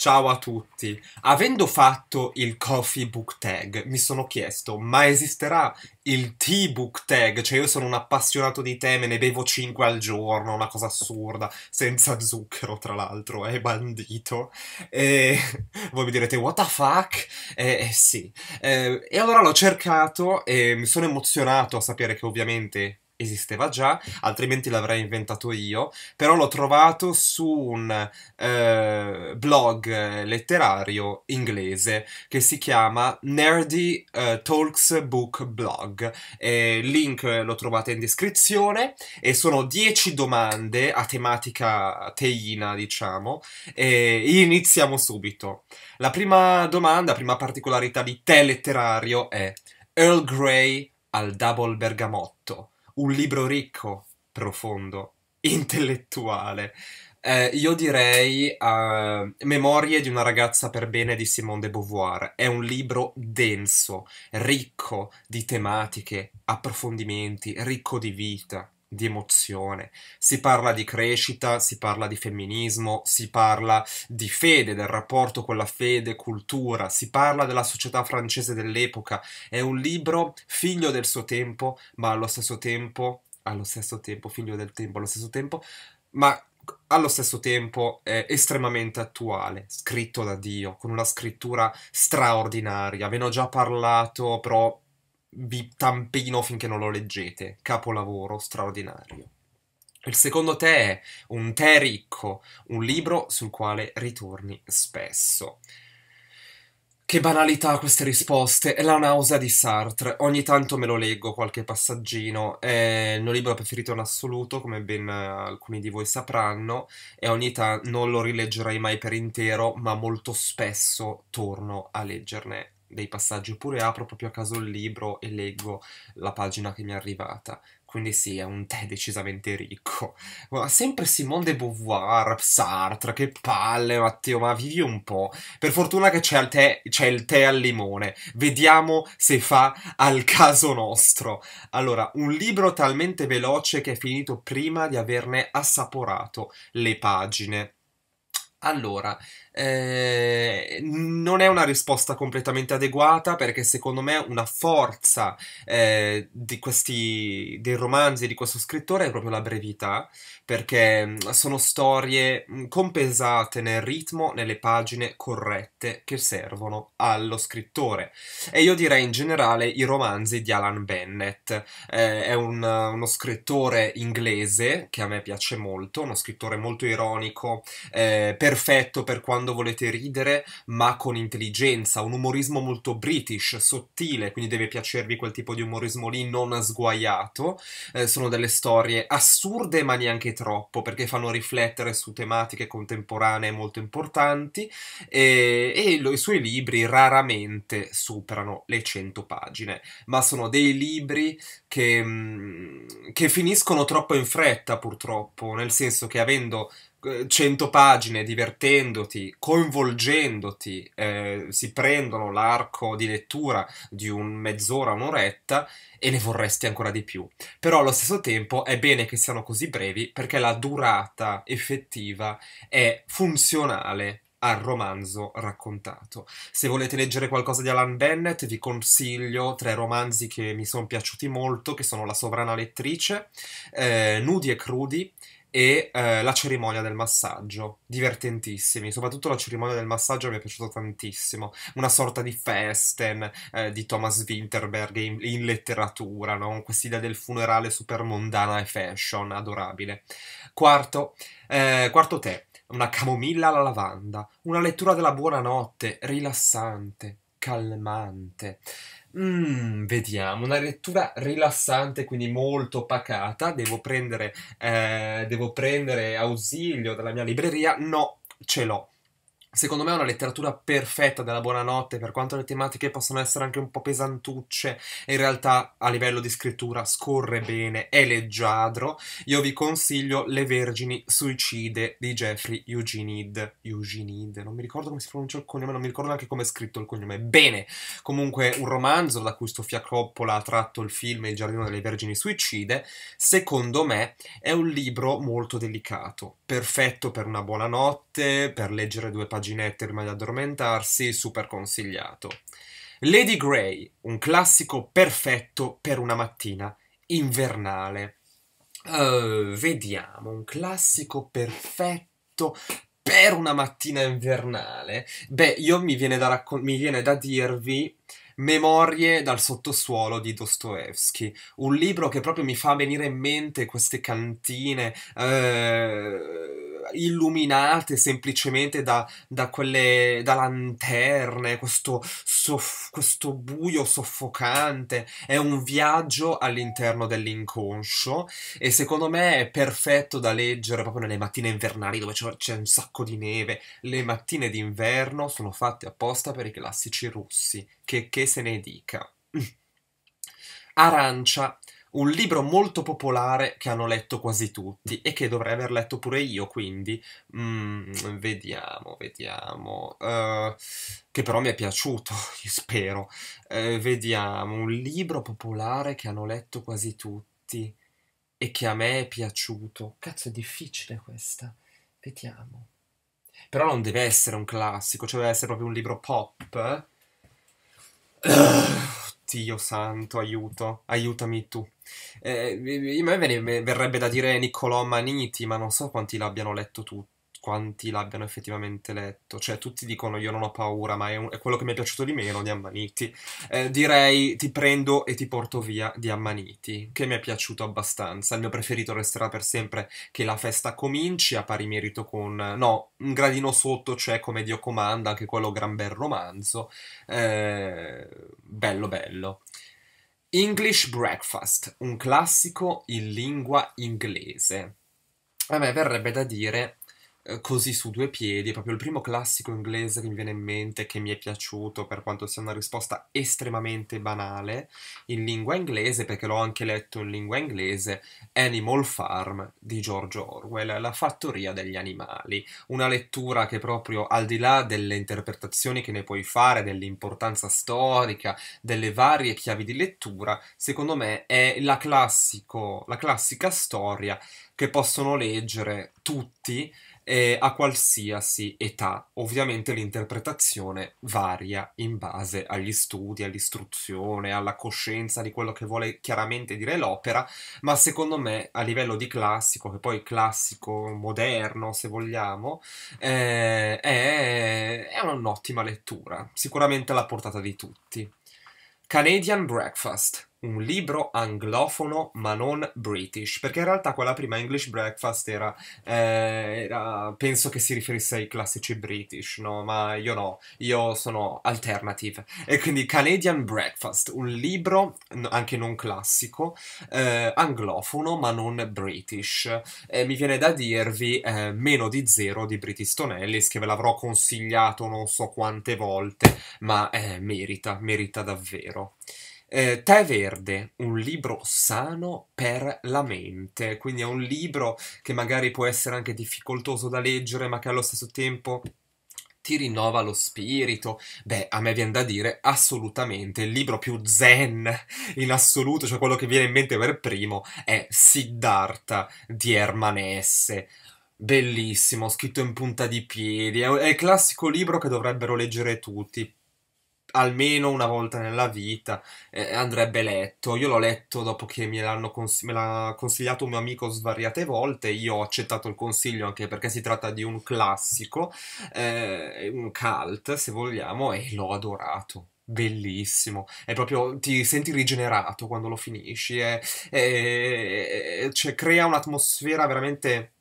Ciao a tutti. Avendo fatto il coffee book tag, mi sono chiesto, ma esisterà il tea book tag? Cioè io sono un appassionato di tè, me ne bevo 5 al giorno, una cosa assurda, senza zucchero tra l'altro, è eh, bandito. E voi mi direte, what the fuck? Eh, eh sì. Eh, e allora l'ho cercato e mi sono emozionato a sapere che ovviamente esisteva già, altrimenti l'avrei inventato io, però l'ho trovato su un eh, blog letterario inglese che si chiama Nerdy eh, Talks Book Blog. Il link lo trovate in descrizione e sono 10 domande a tematica teina, diciamo, e iniziamo subito. La prima domanda, prima particolarità di te letterario è Earl Grey al double bergamotto un libro ricco, profondo, intellettuale. Eh, io direi uh, Memorie di una ragazza per bene di Simone de Beauvoir. È un libro denso, ricco di tematiche, approfondimenti, ricco di vita di emozione. Si parla di crescita, si parla di femminismo, si parla di fede, del rapporto con la fede, cultura, si parla della società francese dell'epoca. È un libro figlio del suo tempo, ma allo stesso tempo, allo stesso tempo, figlio del tempo, allo stesso tempo, ma allo stesso tempo è estremamente attuale, scritto da Dio, con una scrittura straordinaria. Ve ne ho già parlato, però vi tampino finché non lo leggete. Capolavoro straordinario. Il secondo tè è Un tè ricco, un libro sul quale ritorni spesso. Che banalità queste risposte, è la nausea di Sartre. Ogni tanto me lo leggo qualche passaggino, è il mio libro preferito in assoluto, come ben alcuni di voi sapranno, e ogni tanto non lo rileggerei mai per intero, ma molto spesso torno a leggerne dei passaggi, oppure apro proprio a caso il libro e leggo la pagina che mi è arrivata. Quindi sì, è un tè decisamente ricco. Ma sempre Simone de Beauvoir, Sartre, che palle Matteo, ma vivi un po'. Per fortuna che c'è il tè, c'è il tè al limone. Vediamo se fa al caso nostro. Allora, un libro talmente veloce che è finito prima di averne assaporato le pagine. Allora, eh, non è una risposta completamente adeguata perché secondo me una forza eh, di questi, dei romanzi di questo scrittore è proprio la brevità perché mm, sono storie mm, compensate nel ritmo, nelle pagine corrette che servono allo scrittore e io direi in generale i romanzi di Alan Bennett eh, è un, uno scrittore inglese che a me piace molto uno scrittore molto ironico eh, perfetto per quanto quando volete ridere, ma con intelligenza, un umorismo molto british, sottile, quindi deve piacervi quel tipo di umorismo lì non sguaiato. Eh, sono delle storie assurde, ma neanche troppo, perché fanno riflettere su tematiche contemporanee molto importanti e, e lo, i suoi libri raramente superano le 100 pagine, ma sono dei libri che, mm, che finiscono troppo in fretta, purtroppo, nel senso che avendo 100 eh, pagine divertendoti, coinvolgendoti, eh, si prendono l'arco di lettura di un mezz'ora, un'oretta e ne vorresti ancora di più. Però allo stesso tempo è bene che siano così brevi perché la durata effettiva è funzionale al romanzo raccontato. Se volete leggere qualcosa di Alan Bennett, vi consiglio tre romanzi che mi sono piaciuti molto, che sono La sovrana lettrice, eh, Nudi e crudi e eh, la cerimonia del massaggio, divertentissimi, soprattutto la cerimonia del massaggio mi è piaciuta tantissimo, una sorta di Festen eh, di Thomas Winterberg in, in letteratura, no? quest'idea del funerale super mondana e fashion, adorabile. Quarto, eh, quarto tè, una camomilla alla lavanda, una lettura della buonanotte, rilassante, calmante. Mm, vediamo, una lettura rilassante, quindi molto pacata. Devo prendere, eh, devo prendere ausilio dalla mia libreria? No, ce l'ho. Secondo me è una letteratura perfetta della buonanotte, per quanto le tematiche possano essere anche un po' pesantucce, in realtà a livello di scrittura scorre bene, è leggiadro. Io vi consiglio Le Vergini Suicide di Jeffrey Eugenid. Eugenid, non mi ricordo come si pronuncia il cognome, non mi ricordo neanche come è scritto il cognome. Bene, comunque un romanzo da cui Sofia Coppola ha tratto il film Il giardino delle Vergini Suicide, secondo me è un libro molto delicato, perfetto per una buonanotte notte, per leggere due paginette prima di addormentarsi, super consigliato. Lady Grey, un classico perfetto per una mattina invernale. Uh, vediamo, un classico perfetto per una mattina invernale. Beh, io mi viene da, raccon- mi viene da dirvi Memorie dal sottosuolo di Dostoevsky, un libro che proprio mi fa venire in mente queste cantine eh, illuminate semplicemente da, da, quelle da lanterne, questo, soff- questo buio soffocante. È un viaggio all'interno dell'inconscio e secondo me è perfetto da leggere proprio nelle mattine invernali dove c'è, c'è un sacco di neve. Le mattine d'inverno sono fatte apposta per i classici russi, che, che se ne dica. Arancia, un libro molto popolare che hanno letto quasi tutti e che dovrei aver letto pure io, quindi mm, vediamo, vediamo, uh, che però mi è piaciuto, spero. Uh, vediamo, un libro popolare che hanno letto quasi tutti e che a me è piaciuto. Cazzo, è difficile questa. Vediamo. Però non deve essere un classico, cioè deve essere proprio un libro pop. Eh? Dio santo, aiuto, aiutami tu. Eh, a me verrebbe da dire Niccolò Maniti, ma non so quanti l'abbiano letto tutti quanti l'abbiano effettivamente letto. Cioè, tutti dicono io non ho paura, ma è, un, è quello che mi è piaciuto di meno di Ammaniti. Eh, direi ti prendo e ti porto via di Ammaniti, che mi è piaciuto abbastanza. Il mio preferito resterà per sempre che la festa cominci, a pari merito con... No, un gradino sotto, c'è cioè, come Dio comanda, anche quello gran bel romanzo. Eh, bello, bello. English Breakfast, un classico in lingua inglese. A me verrebbe da dire eh, così su due piedi, è proprio il primo classico inglese che mi viene in mente, che mi è piaciuto per quanto sia una risposta estremamente banale, in lingua inglese, perché l'ho anche letto in lingua inglese, Animal Farm di George Orwell, La fattoria degli animali, una lettura che proprio al di là delle interpretazioni che ne puoi fare, dell'importanza storica, delle varie chiavi di lettura, secondo me è la, classico, la classica storia che possono leggere tutti, eh, a qualsiasi età. Ovviamente l'interpretazione varia in base agli studi, all'istruzione, alla coscienza di quello che vuole chiaramente dire l'opera, ma secondo me a livello di classico, che poi classico moderno se vogliamo, eh, è, è un'ottima lettura, sicuramente alla portata di tutti. Canadian Breakfast un libro anglofono ma non british, perché in realtà quella prima English Breakfast era, eh, era penso che si riferisse ai classici british, no? Ma io no, io sono alternative. E quindi Canadian Breakfast, un libro anche non classico, eh, anglofono ma non british. Eh, mi viene da dirvi eh, meno di zero di British Tonellis, che ve l'avrò consigliato non so quante volte, ma eh, merita, merita davvero eh, Tè Verde, un libro sano per la mente, quindi è un libro che magari può essere anche difficoltoso da leggere, ma che allo stesso tempo ti rinnova lo spirito. Beh, a me viene da dire assolutamente il libro più zen in assoluto, cioè quello che viene in mente per primo è Siddhartha di Herman S. Bellissimo, scritto in punta di piedi, è il classico libro che dovrebbero leggere tutti almeno una volta nella vita eh, andrebbe letto. Io l'ho letto dopo che me, cons- me, l'ha consigliato un mio amico svariate volte, io ho accettato il consiglio anche perché si tratta di un classico, eh, un cult se vogliamo, e l'ho adorato. Bellissimo, è proprio ti senti rigenerato quando lo finisci, è, è, è, cioè, crea un'atmosfera veramente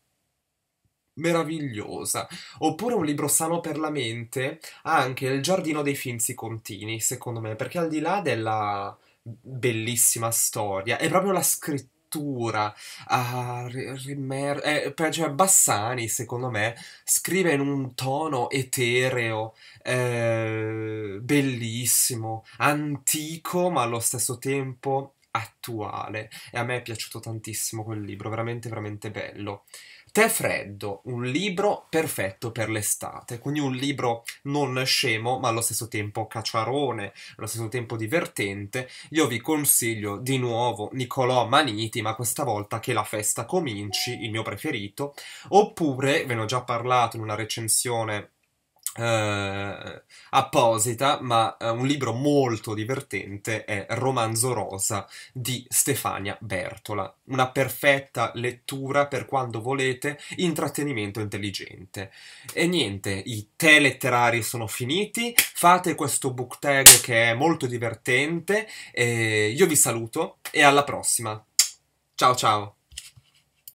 meravigliosa. Oppure un libro sano per la mente, anche Il giardino dei finzi contini, secondo me, perché al di là della bellissima storia, è proprio la scrittura A ah, Rimmer, eh, cioè Bassani, secondo me, scrive in un tono etereo, eh, bellissimo, antico, ma allo stesso tempo attuale. E a me è piaciuto tantissimo quel libro, veramente, veramente bello. Tè freddo, un libro perfetto per l'estate, quindi un libro non scemo ma allo stesso tempo cacciarone, allo stesso tempo divertente. Io vi consiglio di nuovo Nicolò Maniti, ma questa volta che la festa cominci, il mio preferito, oppure, ve ne ho già parlato in una recensione eh, apposita, ma eh, un libro molto divertente è Romanzo Rosa di Stefania Bertola. Una perfetta lettura per quando volete, intrattenimento intelligente. E niente, i tè letterari sono finiti, fate questo book tag che è molto divertente, io vi saluto e alla prossima. Ciao ciao!